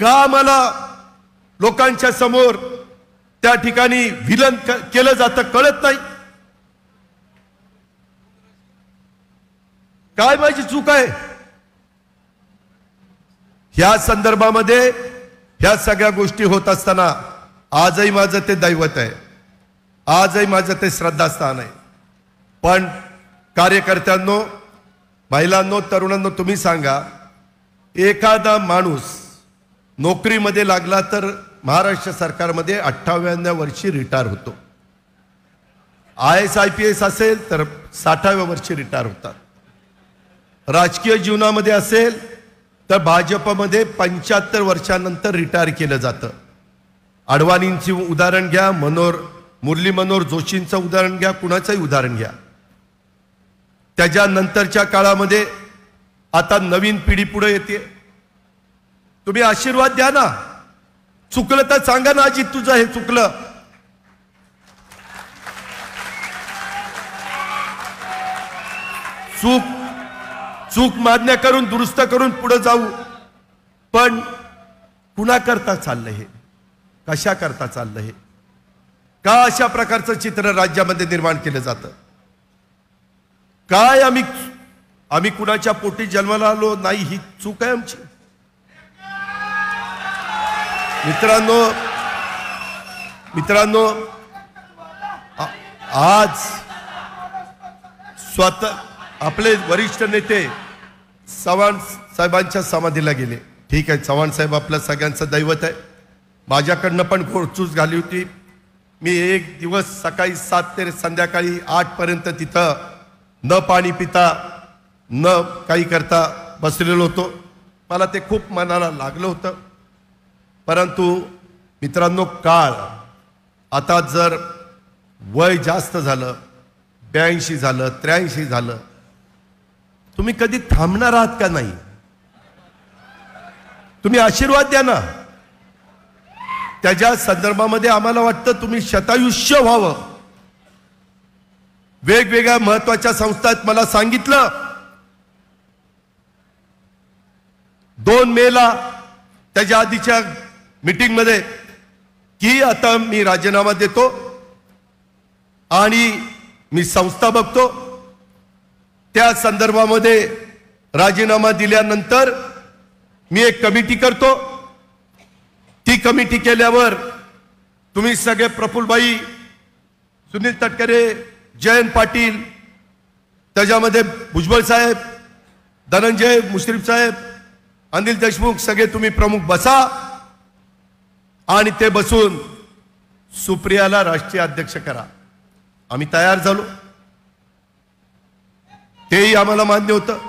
का मला लोकांच्या समोर त्या ठिकाणी विलन केलं जातं कळत नाही काय माझी चूक आहे ह्या संदर्भामध्ये ह्या सगळ्या गोष्टी होत असताना आजही माझं ते दैवत आहे आजही माझं ते श्रद्धास्थान आहे पण कार्यकर्त्यांनो महिलांनो तरुणांनो तुम्ही सांगा एखादा माणूस नोकरीमध्ये लागला तर महाराष्ट्र सरकारमध्ये अठ्ठाव्याण्णव वर्षी रिटायर होतो I S I P S असेल तर साठाव्या वर्षी रिटायर होतात राजकीय जीवनामध्ये असेल तर भाजपमध्ये पंच्याहत्तर वर्षानंतर रिटायर केलं जातं अडवाणींची उदाहरण घ्या मनोहर मुरली मनोहर जोशींचं उदाहरण घ्या कुणाचंही उदाहरण घ्या त्याच्यानंतरच्या काळामध्ये आता नवीन पिढी पुढे येते तुम्ही आशीर्वाद द्या ना चुकलं तर सांगा ना अजित तुझं हे चुकलं चूक चूक मान्य करून दुरुस्त करून पुढे जाऊ पण कुणाकरता चाललं हे कशा करता चाललं हे का अशा प्रकारचं चित्र राज्यामध्ये निर्माण केलं जात काय आम्ही आम्ही कुणाच्या पोटी जन्माला आलो नाही ही चूक आहे आमची मित्रांनो मित्रांनो आज स्वतः आपले वरिष्ठ नेते चव्हाण साहेबांच्या समाधीला गेले ठीक आहे चव्हाण साहेब आपल्या सगळ्यांचं दैवत आहे माझ्याकडनं पण घोडचूस झाली होती मी एक दिवस सकाळी सात ते संध्याकाळी आठपर्यंत तिथं न पाणी पिता न काही करता बसलेलो होतो मला ते खूप मनाला लागलं होतं परंतु मित्रांनो काळ आता जर वय जास्त झालं ब्याऐंशी झालं त्र्याऐंशी झालं तुम्ही कधी थांबणार आहात का नाही तुम्ही आशीर्वाद द्या ना त्याच्या संदर्भामध्ये आम्हाला वाटतं तुम्ही शतायुष्य व्हावं वेगवेगळ्या महत्वाच्या संस्थात मला सांगितलं दोन मेला त्याच्या आधीच्या मिटिंगमध्ये की आता मी राजीनामा देतो आणि मी संस्था बघतो त्या संदर्भामध्ये राजीनामा दिल्यानंतर मी एक कमिटी करतो ती कमिटी केल्यावर तुम्ही सगळे प्रफुल्लबाई सुनील तटकरे जयंत पाटील त्याच्यामध्ये भुजबळ साहेब धनंजय मुश्रीफ साहेब अनिल देशमुख सगळे तुम्ही प्रमुख बसा आणि ते बसून सुप्रियाला राष्ट्रीय अध्यक्ष करा आम्ही तयार झालो तेही आम्हाला मान्य होतं